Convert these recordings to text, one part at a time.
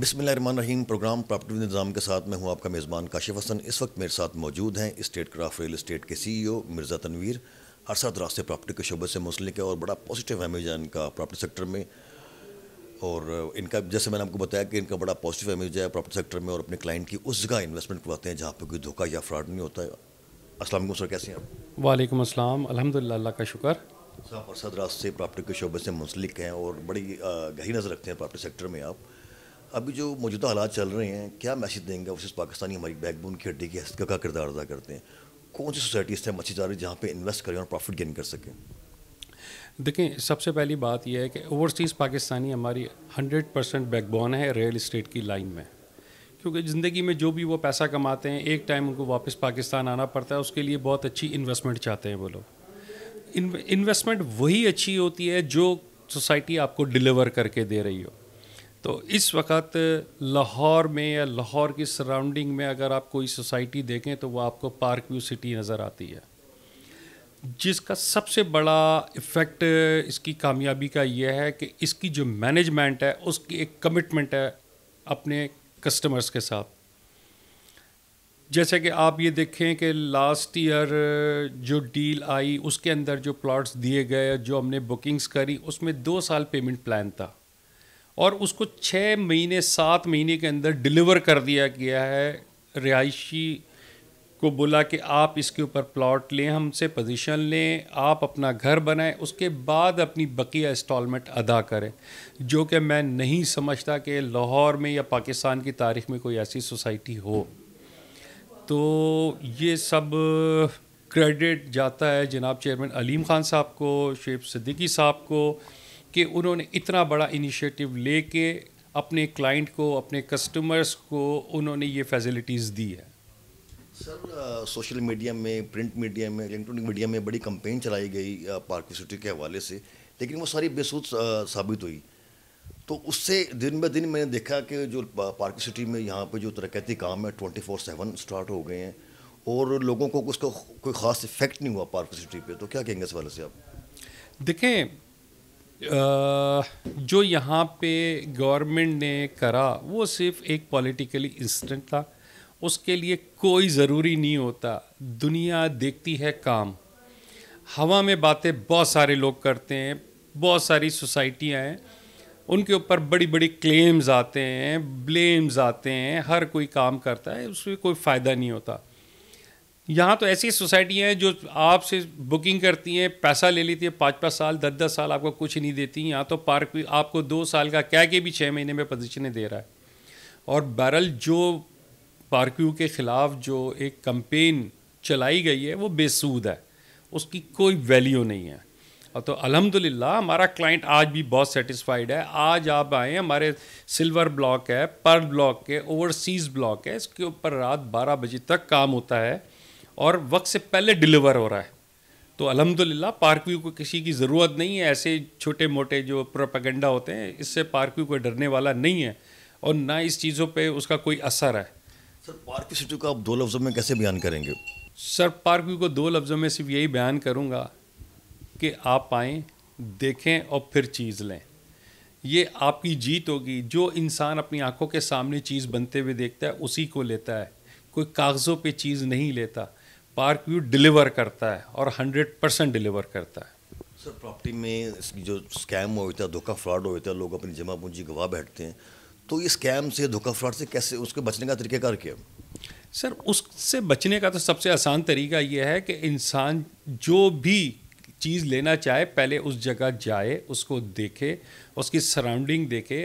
बिसमीम programme property निज़ाम के साथ मैं हूं आपका मेज़बान काशिफ हसन इस वक्त मेरे साथ मौजूद हैं स्टेट क्राफ्ट रियल इस्टेट के सीईओ मिर्ज़ा तनवीर साथ रास्ते प्रॉपर्टी के शोबे से मुसलिक है और बड़ा पॉजिटिव है इनका प्रॉपर्टी सेक्टर में और इनका जैसे मैंने आपको बताया कि इनका बड़ा पॉजिटिव एमेज है प्रॉपर्टी सेक्टर में और अपने क्लाइंट की उस जगह इन्वेस्टमेंट करवाते हैं जहाँ पर कोई धोखा या फ्रॉड नहीं होता है असलम सर कैसे हैं आप वालेकुम असलम अलहमदिल्ला का शुक्र साहब अरसद रास्ते प्रॉपर्टी के शोबे से मुंसलिक हैं और बड़ी गहरी नज़र रखते हैं प्रॉपर्टी सेक्टर में आप अभी जो मौजूदा हालात चल रहे हैं क्या मैसेज देंगे वर्सेस पाकिस्तानी हमारी बैकबोन की हड्डी की हस्त का किरदार अदा करते हैं कौन सी सोसाइटी इस तरह जा रही है जहाँ पर इन्वेस्ट करें और प्रॉफिट गेन कर सकें देखें सबसे पहली बात यह है कि ओवरसीज़ पाकिस्तानी हमारी 100 परसेंट बैकबोन है रियल इस्टेट की लाइन में क्योंकि ज़िंदगी में जो भी वो पैसा कमाते हैं एक टाइम उनको वापस पाकिस्तान आना पड़ता है उसके लिए बहुत अच्छी इन्वेस्टमेंट चाहते हैं वो लोग इन्वेस्टमेंट वही अच्छी होती है जो सोसाइटी आपको डिलीवर करके दे रही हो तो इस वक्त लाहौर में या लाहौर की सराउंडिंग में अगर आप कोई सोसाइटी देखें तो वो आपको पार्क व्यू सिटी नज़र आती है जिसका सबसे बड़ा इफ़ेक्ट इसकी कामयाबी का यह है कि इसकी जो मैनेजमेंट है उसकी एक कमिटमेंट है अपने कस्टमर्स के साथ जैसे कि आप ये देखें कि लास्ट ईयर जो डील आई उसके अंदर जो प्लॉट्स दिए गए जो हमने बुकिंग्स करी उसमें दो साल पेमेंट प्लान था और उसको छः महीने सात महीने के अंदर डिलीवर कर दिया गया है रिहायशी को बोला कि आप इसके ऊपर प्लॉट लें हमसे पोजीशन लें आप अपना घर बनाएं उसके बाद अपनी बकिया इंस्टॉलमेंट अदा करें जो कि मैं नहीं समझता कि लाहौर में या पाकिस्तान की तारीख में कोई ऐसी सोसाइटी हो तो ये सब क्रेडिट जाता है जनाब चेयरमैन अलीम ख़ान साहब को शेख सिद्दीकी साहब को कि उन्होंने इतना बड़ा इनिशिएटिव लेके अपने क्लाइंट को अपने कस्टमर्स को उन्होंने ये फैसिलिटीज़ दी है सर सोशल मीडिया में प्रिंट मीडिया में इलेक्ट्रॉनिक मीडिया में बड़ी कंपेन चलाई गई पार्क uh, सिटी के हवाले से लेकिन वो सारी बेसूद uh, साबित हुई तो उससे दिन ब दिन मैंने देखा कि जो पार्क uh, सिटी में यहाँ पे जो तरक्याती काम है ट्वेंटी फोर सेवन स्टार्ट हो गए हैं और लोगों को उसका कोई ख़ास इफेक्ट नहीं हुआ पार्क सिटी पे तो क्या कहेंगे इस वाले से आप देखें जो यहाँ पे गवर्नमेंट ने करा वो सिर्फ एक पॉलिटिकली इंस्टेंट था उसके लिए कोई ज़रूरी नहीं होता दुनिया देखती है काम हवा में बातें बहुत सारे लोग करते हैं बहुत सारी सोसाइटियाँ हैं उनके ऊपर बड़ी बड़ी क्लेम्स आते हैं ब्लेम्स आते हैं हर कोई काम करता है उसमें कोई फ़ायदा नहीं होता यहाँ तो ऐसी सोसाइटी हैं जो आपसे बुकिंग करती हैं पैसा ले लेती है पाँच पाँच साल दस दस साल आपको कुछ नहीं देती यहाँ तो पार्क भी आपको दो साल का कह के भी छः महीने में पोजिशन दे रहा है और बैरल जो पार्क्यू के ख़िलाफ़ जो एक कंपेन चलाई गई है वो बेसूद है उसकी कोई वैल्यू नहीं है और तो अलहमदिल्ला हमारा क्लाइंट आज भी बहुत सेटिस्फाइड है आज आप आए हमारे सिल्वर ब्लॉक है पर ब्लॉक के ओवरसीज़ ब्लॉक है इसके ऊपर रात 12 बजे तक काम होता है और वक्त से पहले डिलीवर हो रहा है तो अलहमदिल्ला पार्क व्यू को किसी की ज़रूरत नहीं है ऐसे छोटे मोटे जो प्रोपागेंडा होते हैं इससे पार्क व्यू को डरने वाला नहीं है और ना इस चीज़ों पे उसका कोई असर है सर पार्क सिटी को आप दो लफ्ज़ों में कैसे बयान करेंगे सर पार्क व्यू को दो लफ्ज़ों में सिर्फ यही बयान करूँगा कि आप आएँ देखें और फिर चीज़ लें ये आपकी जीत होगी जो इंसान अपनी आंखों के सामने चीज़ बनते हुए देखता है उसी को लेता है कोई कागज़ों पे चीज़ नहीं लेता पार्क व्यू डिलीवर करता है और हंड्रेड परसेंट डिलीवर करता है सर प्रॉपर्टी में जो स्कैम होता है धोखा फ्रॉड होता है लोग अपनी जमा पूंजी गवा बैठते हैं तो ये स्कैम से धोखा फ्रॉड से कैसे उसके बचने का कार क्या सर उससे बचने का तो सबसे आसान तरीका ये है कि इंसान जो भी चीज़ लेना चाहे पहले उस जगह जाए उसको देखे उसकी सराउंडिंग देखे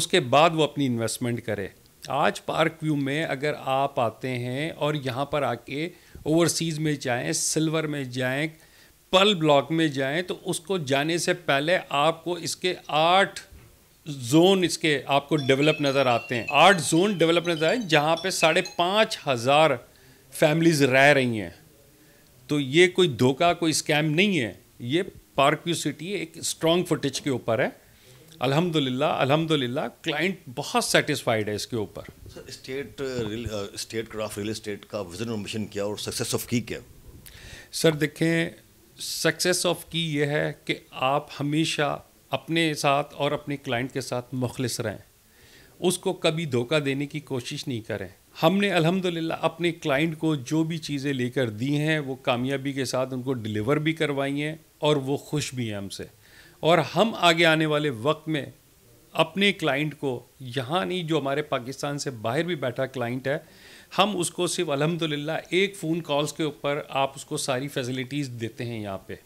उसके बाद वो अपनी इन्वेस्टमेंट करे आज पार्क व्यू में अगर आप आते हैं और यहाँ पर आके ओवरसीज़ में जाएँ सिल्वर में जाएँ पल ब्लॉक में जाएँ तो उसको जाने से पहले आपको इसके आठ जोन इसके आपको डेवलप नज़र आते हैं आठ जोन डेवलप नज़र आए जहाँ पे साढ़े पाँच हज़ार फैमिलीज़ रह रही हैं तो ये कोई धोखा कोई स्कैम नहीं है ये पार्क व्यू सिटी एक स्ट्रॉन्ग फुटेज के ऊपर है अल्हम्दुलिल्लाह अल्हम्दुलिल्लाह क्लाइंट बहुत सेटिस्फाइड है इसके ऊपर state state craft real estate का विजन और मिशन क्या और सक्सेस ऑफ की क्या सर देखें सक्सेस ऑफ की यह है कि आप हमेशा अपने साथ और अपने क्लाइंट के साथ मुखलिस रहें उसको कभी धोखा देने की कोशिश नहीं करें हमने अल्हम्दुलिल्लाह अपने क्लाइंट को जो भी चीज़ें लेकर दी हैं वो कामयाबी के साथ उनको डिलीवर भी करवाई हैं और वो खुश भी हैं हमसे और हम आगे आने वाले वक्त में अपने क्लाइंट को यहाँ नहीं जो हमारे पाकिस्तान से बाहर भी बैठा क्लाइंट है हम उसको सिर्फ अलहमदिल्ला एक फ़ोन कॉल्स के ऊपर आप उसको सारी फैसिलिटीज़ देते हैं यहाँ पे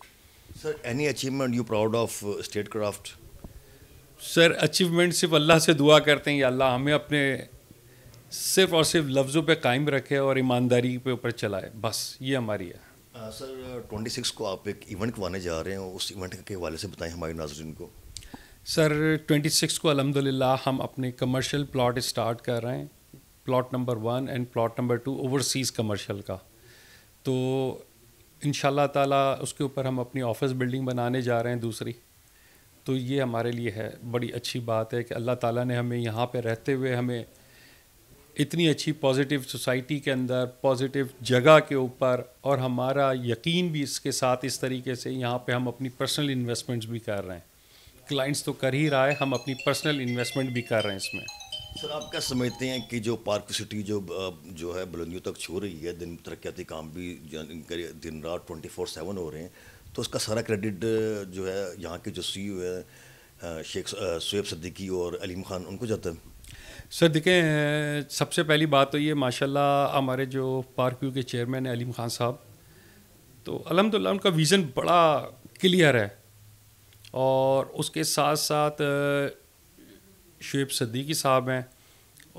sir any achievement you proud of state craft sir achievement सिर्फ अल्लाह से दुआ करते हैं या अल्लाह हमें अपने सिर्फ और सिर्फ लफ्ज़ों पे कायम रखे और ईमानदारी पे ऊपर चलाए बस ये हमारी है सर ट्वेंटी सिक्स को आप एक इवेंट करवाने जा रहे हैं उस इवेंट के हवाले से बताएं हमारे नाजरन को सर ट्वेंटी सिक्स को अलहमदिल्ला हम अपने कमर्शियल प्लाट स्टार्ट कर रहे हैं plot number one and plot number two overseas commercial का तो इन ताला उसके ऊपर हम अपनी ऑफिस बिल्डिंग बनाने जा रहे हैं दूसरी तो ये हमारे लिए है बड़ी अच्छी बात है कि अल्लाह ताला ने हमें यहाँ पे रहते हुए हमें इतनी अच्छी पॉजिटिव सोसाइटी के अंदर पॉजिटिव जगह के ऊपर और हमारा यकीन भी इसके साथ इस तरीके से यहाँ पे हम अपनी पर्सनल इन्वेस्टमेंट्स भी कर रहे हैं क्लाइंट्स तो कर ही रहा है हम अपनी पर्सनल इन्वेस्टमेंट भी कर रहे हैं इसमें सर आप क्या समझते हैं कि जो पार्क सिटी जो जो है बुलंदियों तक छू रही है दिन तरक्याती काम भी दिन रात ट्वेंटी फोर सेवन हो रहे हैं तो उसका सारा क्रेडिट जो है यहाँ के जो सी e है शेख शुएब सद्दीकी और अलीम खान उनको जाता है सर देखें सबसे पहली बात तो ये माशाल्लाह हमारे जो पार्क व्यू के चेयरमैन हैं अलीम खान साहब तो अलहमदिल्ला उनका विज़न बड़ा क्लियर है और उसके साथ साथ शुएब सदीकी साहब हैं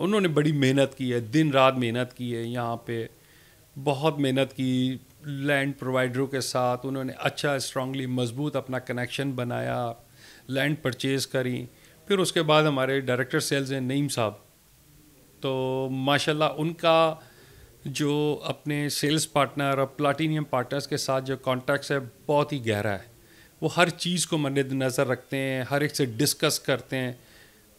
उन्होंने बड़ी मेहनत की है दिन रात मेहनत की है यहाँ पे बहुत मेहनत की लैंड प्रोवाइडरों के साथ उन्होंने अच्छा स्ट्रांगली मजबूत अपना कनेक्शन बनाया लैंड परचेज़ करी फिर उसके बाद हमारे डायरेक्टर सेल्स हैं नईम साहब तो माशाल्लाह उनका जो अपने सेल्स पार्टनर और प्लाटीनियम पार्टनर्स के साथ जो कॉन्टैक्ट्स है बहुत ही गहरा है वो हर चीज़ को मद नज़र रखते हैं हर एक से डिस्कस करते हैं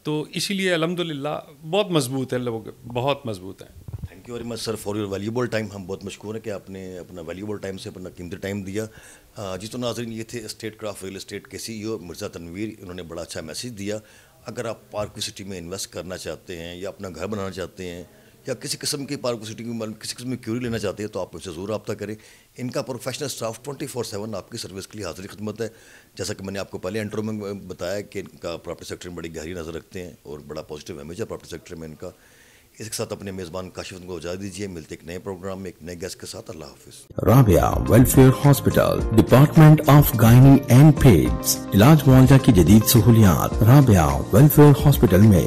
तो इसीलिए अलहमदिल्ला बहुत मजबूत है लोग बहुत मजबूत हैं you very much sir for your valuable time हम बहुत मशहूर हैं कि आपने अपना वैल्यूबल टाइम से अपना कीमती टाइम दिया जिस तो नाजरीन ये थे स्टेट क्राफ्ट रियल इस्टेट के सी e मिर्ज़ा तनवीर इन्होंने बड़ा अच्छा मैसेज दिया अगर आप पार्क सिटी में इन्वेस्ट करना चाहते हैं या अपना घर बनाना चाहते हैं या किसी किस्म की पार्क सिटी में किसी किस्म की क्यूरी लेना चाहते हैं तो आप उनसे ज़रूर रब्ता करें इनका professional staff twenty four seven आपकी सर्विस के लिए हाजिर खदमत है जैसा कि मैंने आपको पहले इंटरव्यू में बताया कि इनका प्रॉपर्टी सेक्टर में बड़ी गहरी नज़र रखते हैं और बड़ा पॉजिटिव इमेज है प्रॉपर्टी सेक्टर में इनका इसके साथ अपने मेजबान काशिफ को इजाजत दीजिए मिलते एक नए प्रोग्राम में एक नए गेस्ट के साथ अल्लाह हाफिज Rabia welfare hospital department of gynae and peds इलाज मुआवजा की जदीद सहूलियात राबिया वेलफेयर हॉस्पिटल में